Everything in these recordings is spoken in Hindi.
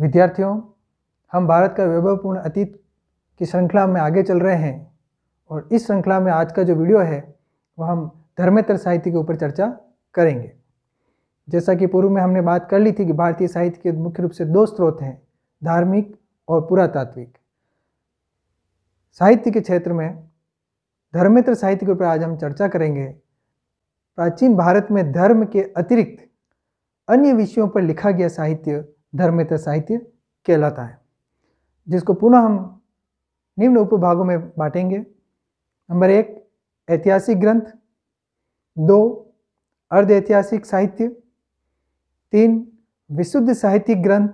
विद्यार्थियों हम भारत का वैभवपूर्ण अतीत की श्रृंखला में आगे चल रहे हैं और इस श्रृंखला में आज का जो वीडियो है वह हम धर्मेतर साहित्य के ऊपर चर्चा करेंगे जैसा कि पूर्व में हमने बात कर ली थी कि भारतीय साहित्य के मुख्य रूप से दो स्रोत हैं धार्मिक और पुरातात्विक साहित्य के क्षेत्र में धर्मेतर साहित्य के ऊपर आज हम चर्चा करेंगे प्राचीन भारत में धर्म के अतिरिक्त अन्य विषयों पर लिखा गया साहित्य धर्मित साहित्य कहलाता है जिसको पुनः हम निम्न उपभागों में बांटेंगे नंबर एक ऐतिहासिक ग्रंथ दो अर्ध ऐतिहासिक साहित्य तीन विशुद्ध साहित्यिक ग्रंथ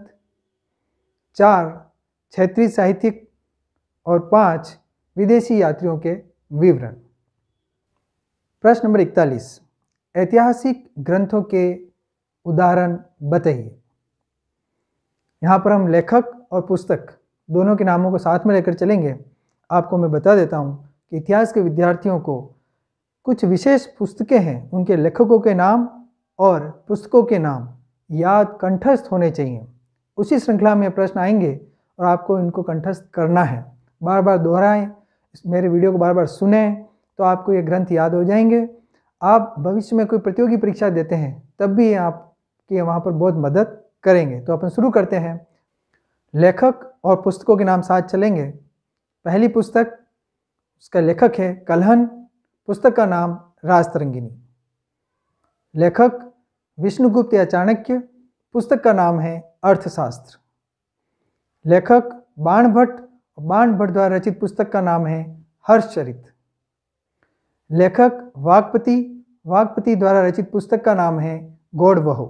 चार क्षेत्रीय साहित्यिक और पाँच विदेशी यात्रियों के विवरण प्रश्न नंबर इकतालीस ऐतिहासिक ग्रंथों के उदाहरण बताइए यहाँ पर हम लेखक और पुस्तक दोनों के नामों को साथ में लेकर चलेंगे आपको मैं बता देता हूँ कि इतिहास के विद्यार्थियों को कुछ विशेष पुस्तकें हैं उनके लेखकों के नाम और पुस्तकों के नाम याद कंठस्थ होने चाहिए उसी श्रृंखला में प्रश्न आएंगे और आपको इनको कंठस्थ करना है बार बार दोहराएं मेरे वीडियो को बार बार सुने तो आपको ये ग्रंथ याद हो जाएंगे आप भविष्य में कोई प्रतियोगी परीक्षा देते हैं तब भी आपकी वहाँ पर बहुत मदद करेंगे तो अपन शुरू करते हैं लेखक और पुस्तकों के नाम साथ चलेंगे पहली पुस्तक उसका लेखक है कलहन पुस्तक का नाम राजतरंगिनी लेखक विष्णुगुप्त या चाणक्य पुस्तक का नाम है अर्थशास्त्र लेखक बाण भट्ट बाण भट्ट द्वारा रचित पुस्तक का नाम है हर्षचरित लेखक वागपति वागपति द्वारा रचित पुस्तक का नाम है गौड गौड़बहो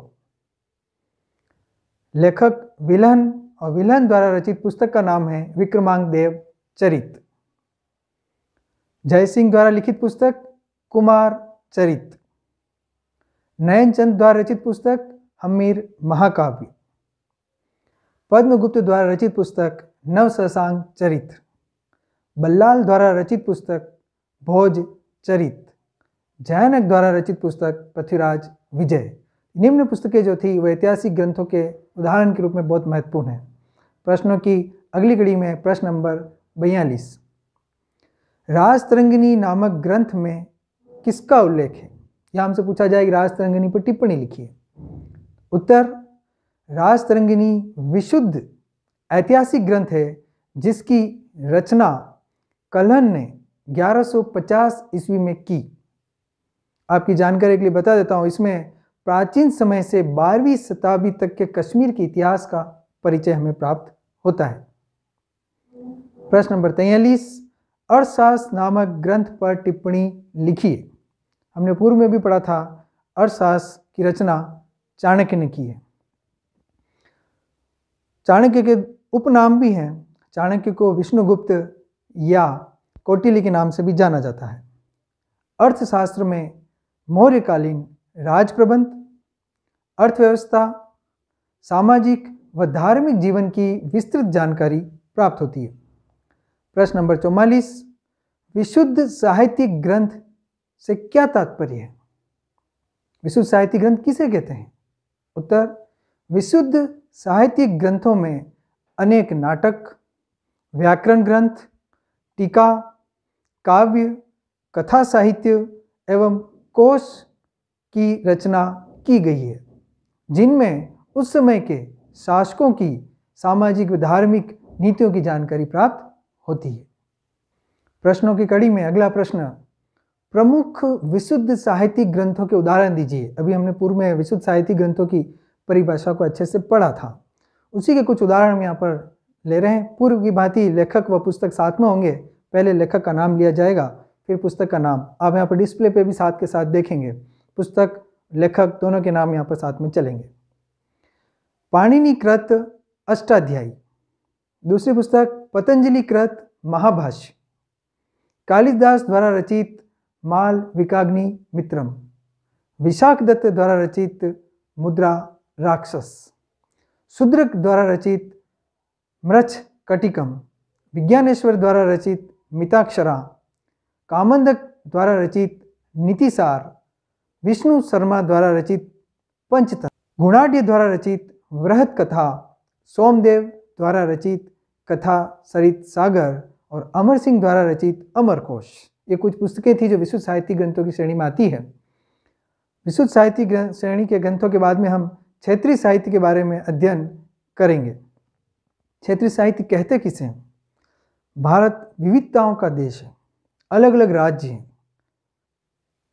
लेखक विलहन और विलहन द्वारा रचित पुस्तक का नाम है विक्रमांक देव चरित जय सिंह द्वारा लिखित पुस्तक कुमार चरित नयन चंद द्वारा रचित पुस्तक हमीर महाकाव्य पद्मगुप्त द्वारा रचित पुस्तक ससांग चरित्र बल्लाल द्वारा रचित पुस्तक भोज चरित जयनक द्वारा रचित पुस्तक पृथ्वीराज विजय निम्न पुस्तकें जो थी वह ऐतिहासिक ग्रंथों के उदाहरण के रूप में बहुत महत्वपूर्ण है प्रश्नों की अगली कड़ी में प्रश्न नंबर बयालीस राजतरंगिनी नामक ग्रंथ में किसका उल्लेख है यह हमसे पूछा जाए कि राजतरंगिनी पर टिप्पणी लिखिए उत्तर राजतरंगिनी विशुद्ध ऐतिहासिक ग्रंथ है जिसकी रचना कलहन ने 1150 ईस्वी में की आपकी जानकारी के लिए बता देता हूँ इसमें प्राचीन समय से बारहवीं शताब्दी तक के कश्मीर के इतिहास का परिचय हमें प्राप्त होता है प्रश्न नंबर तैयलीस अर्थशास्त्र नामक ग्रंथ पर टिप्पणी लिखिए हमने पूर्व में भी पढ़ा था अर्थशास्त्र की रचना चाणक्य ने की है चाणक्य के उपनाम भी हैं चाणक्य को विष्णुगुप्त या कौटिल्य के नाम से भी जाना जाता है अर्थशास्त्र में मौर्यकालीन राजप्रबंध अर्थव्यवस्था सामाजिक व धार्मिक जीवन की विस्तृत जानकारी प्राप्त होती है प्रश्न नंबर चौवालीस विशुद्ध साहित्यिक ग्रंथ से क्या तात्पर्य है विशुद्ध साहित्यिक ग्रंथ किसे कहते हैं उत्तर विशुद्ध साहित्यिक ग्रंथों में अनेक नाटक व्याकरण ग्रंथ टीका काव्य कथा साहित्य एवं कोश की रचना की गई है जिनमें उस समय के शासकों की सामाजिक व धार्मिक नीतियों की जानकारी प्राप्त होती है प्रश्नों की कड़ी में अगला प्रश्न प्रमुख विशुद्ध साहित्यिक ग्रंथों के उदाहरण दीजिए अभी हमने पूर्व में विशुद्ध साहित्यिक ग्रंथों की परिभाषा को अच्छे से पढ़ा था उसी के कुछ उदाहरण यहाँ पर ले रहे हैं पूर्व की भांति लेखक व पुस्तक साथ में होंगे पहले लेखक का नाम लिया जाएगा फिर पुस्तक का नाम आप यहाँ पर डिस्प्ले पे भी साथ के साथ देखेंगे पुस्तक लेखक दोनों के नाम यहाँ पर साथ में चलेंगे पाणिनि कृत अष्टाध्यायी दूसरी पुस्तक पतंजलि कृत महाभाष्य कालिदास द्वारा रचित माल विकाग्नि मित्रम विशाख दत्त द्वारा रचित मुद्रा राक्षस शूद्रक द्वारा रचित मृच कटिकम विज्ञानेश्वर द्वारा रचित मिताक्षरा कामंदक द्वारा रचित नीतिसार विष्णु शर्मा द्वारा रचित પંચતંત્ર ગુણાઢ્ય द्वारा रचित वृहत कथा सोमदेव द्वारा रचित कथा सरित सागर और अमर सिंह द्वारा रचित अमरकोश ये कुछ पुस्तकें थी जो विशुद्ध साहित्यिक ग्रंथों की श्रेणी में आती है विशुद्ध साहित्यिक श्रेणी के ग्रंथों के बाद में हम क्षेत्रीय साहित्य के बारे में अध्ययन करेंगे क्षेत्रीय साहित्य कहते किसे हैं भारत विविधताओं का देश है अलग अलग राज्य हैं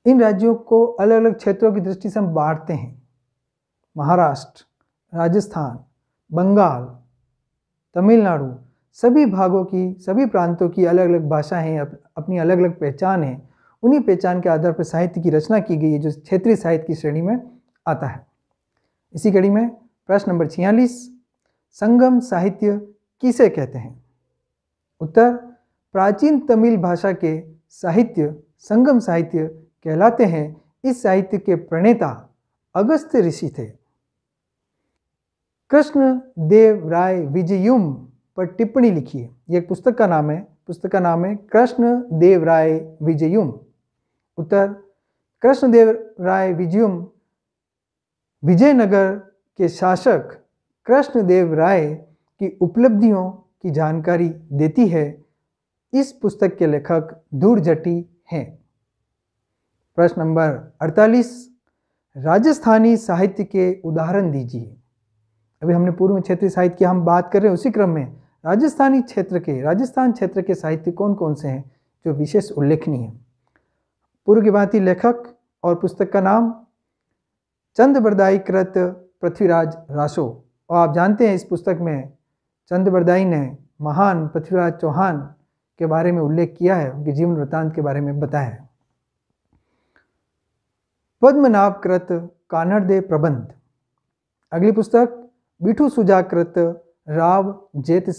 इन राज्यों को अलग अलग क्षेत्रों की दृष्टि से हम बांटते हैं महाराष्ट्र राजस्थान बंगाल तमिलनाडु सभी भागों की सभी प्रांतों की अलग अलग भाषाएं अप, अपनी अलग अलग पहचान है उन्हीं पहचान के आधार पर साहित्य की रचना की गई है जो क्षेत्रीय साहित्य की श्रेणी में आता है इसी कड़ी में प्रश्न नंबर छियालीस संगम साहित्य किसे कहते हैं उत्तर प्राचीन तमिल भाषा के साहित्य संगम साहित्य कहलाते हैं इस साहित्य के प्रणेता अगस्त ऋषि थे कृष्ण देव राय विजयुम पर टिप्पणी लिखिए यह पुस्तक का नाम है पुस्तक का नाम है कृष्ण देव राय विजयुम उत्तर कृष्णदेव राय विजयुम विजयनगर के शासक कृष्णदेव राय की उपलब्धियों की जानकारी देती है इस पुस्तक के लेखक धूर्जटी हैं प्रश्न नंबर 48 राजस्थानी साहित्य के उदाहरण दीजिए अभी हमने पूर्व क्षेत्रीय साहित्य की हम बात कर रहे हैं उसी क्रम में राजस्थानी क्षेत्र के राजस्थान क्षेत्र के साहित्य कौन कौन से हैं जो विशेष उल्लेखनीय है पूर्व की भांति लेखक और पुस्तक का नाम चंद्रबरदाई कृत पृथ्वीराज रासो और आप जानते हैं इस पुस्तक में चंद्रवरदाई ने महान पृथ्वीराज चौहान के बारे में उल्लेख किया है उनके जीवन वृत्तांत के बारे में बताया है पद्मनाभकृत कानड़दे प्रबंध अगली पुस्तक बिठू सुजाकृत राव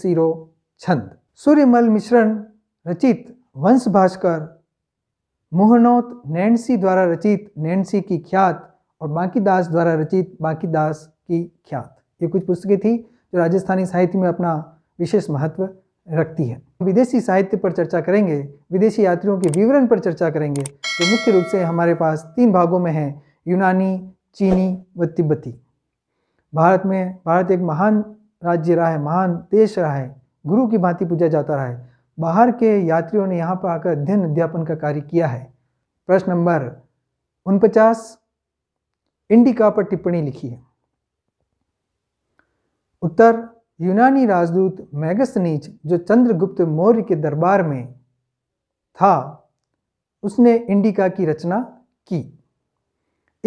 सिरो छंद सूर्यमल मिश्रण रचित वंश भास्कर मोहनौत नैनसी द्वारा रचित नैनसी की ख्यात और बाकी दास द्वारा रचित बाकी दास की ख्यात ये कुछ पुस्तकें थी जो राजस्थानी साहित्य में अपना विशेष महत्व रखती है विदेशी साहित्य पर चर्चा करेंगे विदेशी यात्रियों के विवरण पर चर्चा करेंगे जो मुख्य रूप से हमारे पास तीन भागों में हैं यूनानी चीनी व तिब्बती भारत में भारत एक महान राज्य रहा है महान देश रहा है गुरु की भांति पूजा जाता रहा है बाहर के यात्रियों ने यहाँ पर आकर अध्ययन अध्यापन का कार्य किया है प्रश्न नंबर उनपचास इंडिका पर टिप्पणी लिखी है उत्तर यूनानी राजदूत मैगसनीच जो चंद्रगुप्त मौर्य के दरबार में था उसने इंडिका की रचना की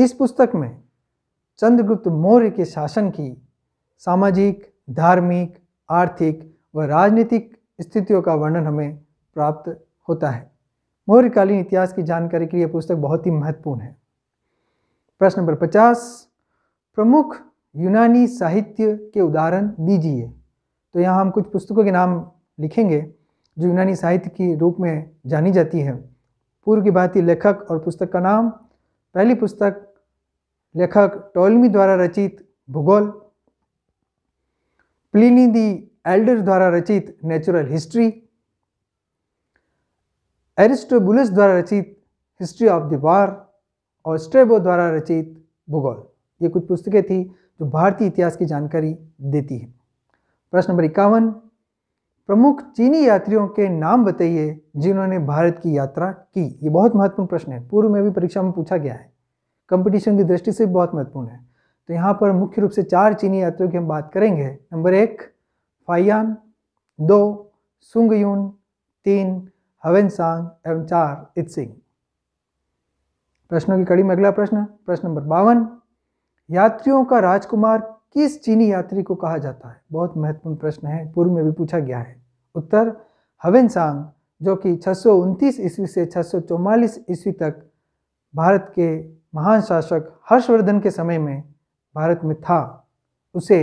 इस पुस्तक में चंद्रगुप्त मौर्य के शासन की सामाजिक धार्मिक आर्थिक व राजनीतिक स्थितियों का वर्णन हमें प्राप्त होता है मौर्यकालीन इतिहास की जानकारी के लिए पुस्तक बहुत ही महत्वपूर्ण है प्रश्न नंबर पचास प्रमुख यूनानी साहित्य के उदाहरण दीजिए तो यहाँ हम कुछ पुस्तकों के नाम लिखेंगे जो यूनानी साहित्य के रूप में जानी जाती है पूर्व की भांति लेखक और पुस्तक का नाम पहली पुस्तक लेखक टोलमी द्वारा रचित भूगोल प्लिनी दी एल्डर द्वारा रचित नेचुरल हिस्ट्री एरिस्टोबुलस द्वारा रचित हिस्ट्री ऑफ द वार और स्ट्रेबो द्वारा रचित भूगोल ये कुछ पुस्तकें थी जो भारतीय इतिहास की जानकारी देती है प्रश्न नंबर इक्यावन प्रमुख चीनी यात्रियों के नाम बताइए जिन्होंने भारत की यात्रा की ये बहुत महत्वपूर्ण प्रश्न है पूर्व में भी परीक्षा में पूछा गया है कंपटीशन की दृष्टि से बहुत महत्वपूर्ण है तो यहाँ पर मुख्य रूप से चार चीनी यात्रियों की हम बात करेंगे नंबर एक फाइयान दो सुंगयून तीन हवेनसांग एवं चार इत सिंह प्रश्नों की कड़ी में अगला प्रश्न प्रश्न नंबर बावन यात्रियों का राजकुमार किस चीनी यात्री को कहा जाता है बहुत महत्वपूर्ण प्रश्न है पूर्व में भी पूछा गया है उत्तर हवेनसांग जो कि छः ईस्वी से छः ईस्वी तक भारत के महान शासक हर्षवर्धन के समय में भारत में था उसे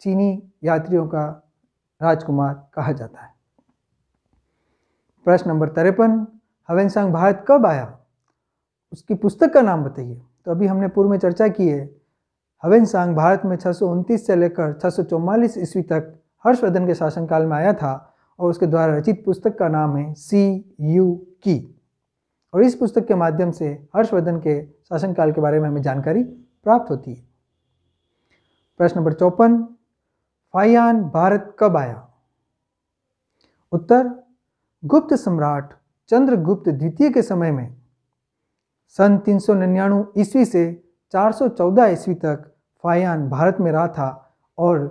चीनी यात्रियों का राजकुमार कहा जाता है प्रश्न नंबर तिरपन हवेनसांग भारत कब आया उसकी पुस्तक का नाम बताइए तो अभी हमने पूर्व में चर्चा की है हवेनसांग भारत में छः से लेकर छः ईस्वी तक हर्षवर्धन के शासनकाल में आया था और उसके द्वारा रचित पुस्तक का नाम है सी यू की और इस पुस्तक के माध्यम से हर्षवर्धन के शासनकाल के बारे में हमें जानकारी प्राप्त होती है प्रश्न नंबर चौपन फायान भारत कब आया उत्तर गुप्त सम्राट चंद्रगुप्त द्वितीय के समय में सन तीन सौ ईस्वी से 414 ईस्वी तक फायान भारत में रहा था और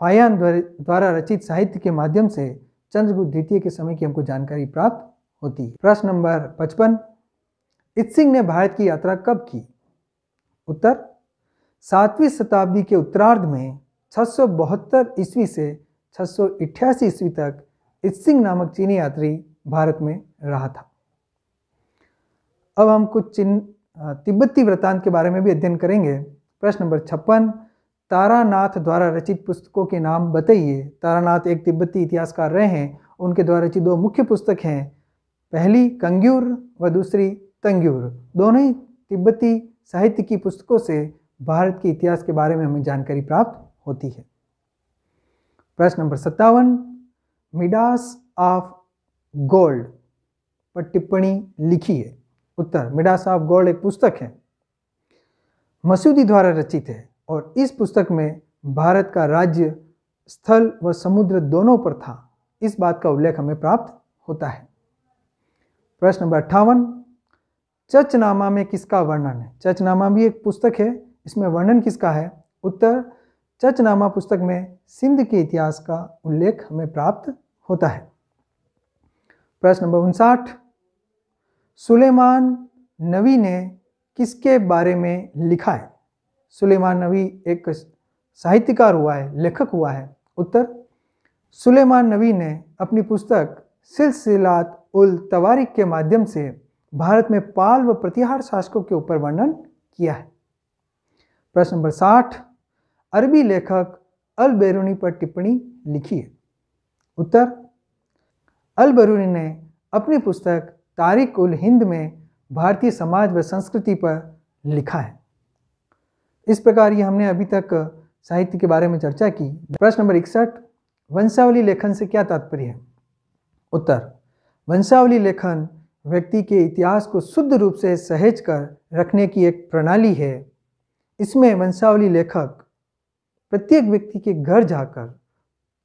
फायान द्वारा रचित साहित्य के माध्यम से चंद्रगुप्त द्वितीय के समय की हमको जानकारी प्राप्त होती है प्रश्न नंबर पचपन इत सिंह ने भारत की यात्रा कब की उत्तर सातवीं शताब्दी के उत्तरार्ध में छः ईस्वी से छह ईस्वी तक इत सिंह नामक चीनी यात्री भारत में रहा था अब हम कुछ चिन्ह तिब्बती वृतांत के बारे में भी अध्ययन करेंगे प्रश्न नंबर छप्पन तारानाथ द्वारा रचित पुस्तकों के नाम बताइए तारानाथ एक तिब्बती इतिहासकार रहे हैं उनके द्वारा रचित दो मुख्य पुस्तक हैं पहली कंग्यूर व दूसरी तंग्यूर दोनों ही तिब्बती साहित्य की पुस्तकों से भारत के इतिहास के बारे में हमें जानकारी प्राप्त होती है प्रश्न नंबर सत्तावन मिडास ऑफ गोल्ड पर टिप्पणी लिखी है उत्तर मिडास ऑफ गोल्ड एक पुस्तक है मसूदी द्वारा रचित है और इस पुस्तक में भारत का राज्य स्थल व समुद्र दोनों पर था इस बात का उल्लेख हमें प्राप्त होता है प्रश्न नंबर अट्ठावन चचनामा में किसका वर्णन है चचनामा भी एक पुस्तक है इसमें वर्णन किसका है उत्तर चचनामा पुस्तक में सिंध के इतिहास का उल्लेख हमें प्राप्त होता है प्रश्न नंबर उनसाठ सुलेमान नवी ने किसके बारे में लिखा है सुलेमान नबी एक साहित्यकार हुआ है लेखक हुआ है उत्तर सुलेमान नबी ने अपनी पुस्तक सिलसिलात उल तवारिक के माध्यम से भारत में पाल व प्रतिहार शासकों के ऊपर वर्णन किया है प्रश्न नंबर साठ अरबी लेखक अल बेरूनी पर टिप्पणी लिखी है उत्तर अल बेरूनी ने अपनी पुस्तक तारिक उल हिंद में भारतीय समाज व संस्कृति पर लिखा है इस प्रकार ये हमने अभी तक साहित्य के बारे में चर्चा की प्रश्न नंबर इकसठ वंशावली लेखन से क्या तात्पर्य है उत्तर वंशावली लेखन व्यक्ति के इतिहास को शुद्ध रूप से सहेज कर रखने की एक प्रणाली है इसमें वंशावली लेखक प्रत्येक व्यक्ति के घर जाकर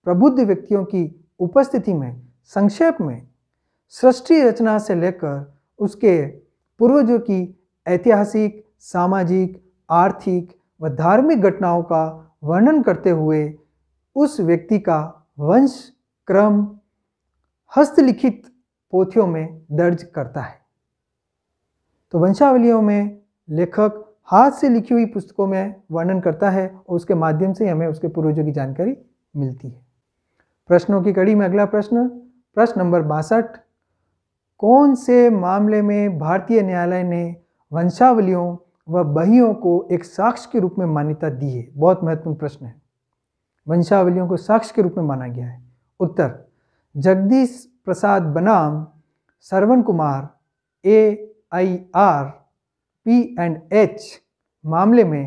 प्रबुद्ध व्यक्तियों की उपस्थिति में संक्षेप में सृष्टि रचना से लेकर उसके पूर्वजों की ऐतिहासिक सामाजिक आर्थिक व धार्मिक घटनाओं का वर्णन करते हुए उस व्यक्ति का वंश क्रम हस्तलिखित पोथियों में दर्ज करता है तो वंशावलियों में लेखक हाथ से लिखी हुई पुस्तकों में वर्णन करता है और उसके माध्यम से हमें उसके पूर्वजों की जानकारी मिलती है प्रश्नों की कड़ी में अगला प्रश्न प्रश्न नंबर बासठ कौन से मामले में भारतीय न्यायालय ने वंशावलियों व बहियों को एक साक्ष्य के रूप में मान्यता दी है बहुत महत्वपूर्ण प्रश्न है वंशावलियों को साक्ष्य के रूप में माना गया है उत्तर जगदीश प्रसाद बनाम Sarwan Kumar A I R P and H मामले में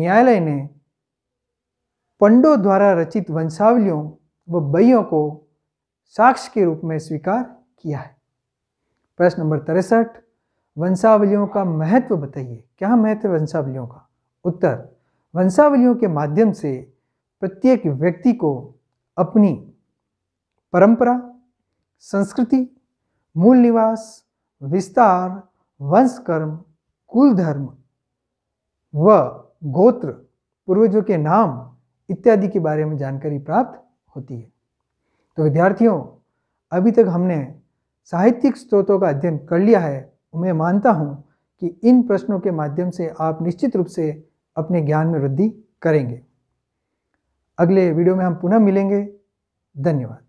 न्यायालय ने पंडो द्वारा रचित वंशावलियों व बहियों को साक्ष्य के रूप में स्वीकार किया है प्रश्न नंबर तिरसठ वंशावलियों का महत्व बताइए क्या महत्व वंशावलियों का उत्तर वंशावलियों के माध्यम से प्रत्येक व्यक्ति को अपनी परंपरा संस्कृति मूल निवास विस्तार वंशकर्म कुल धर्म व गोत्र पूर्वजों के नाम इत्यादि के बारे में जानकारी प्राप्त होती है तो विद्यार्थियों अभी तक हमने साहित्यिक स्रोतों का अध्ययन कर लिया है मैं मानता हूँ कि इन प्रश्नों के माध्यम से आप निश्चित रूप से अपने ज्ञान में वृद्धि करेंगे अगले वीडियो में हम पुनः मिलेंगे धन्यवाद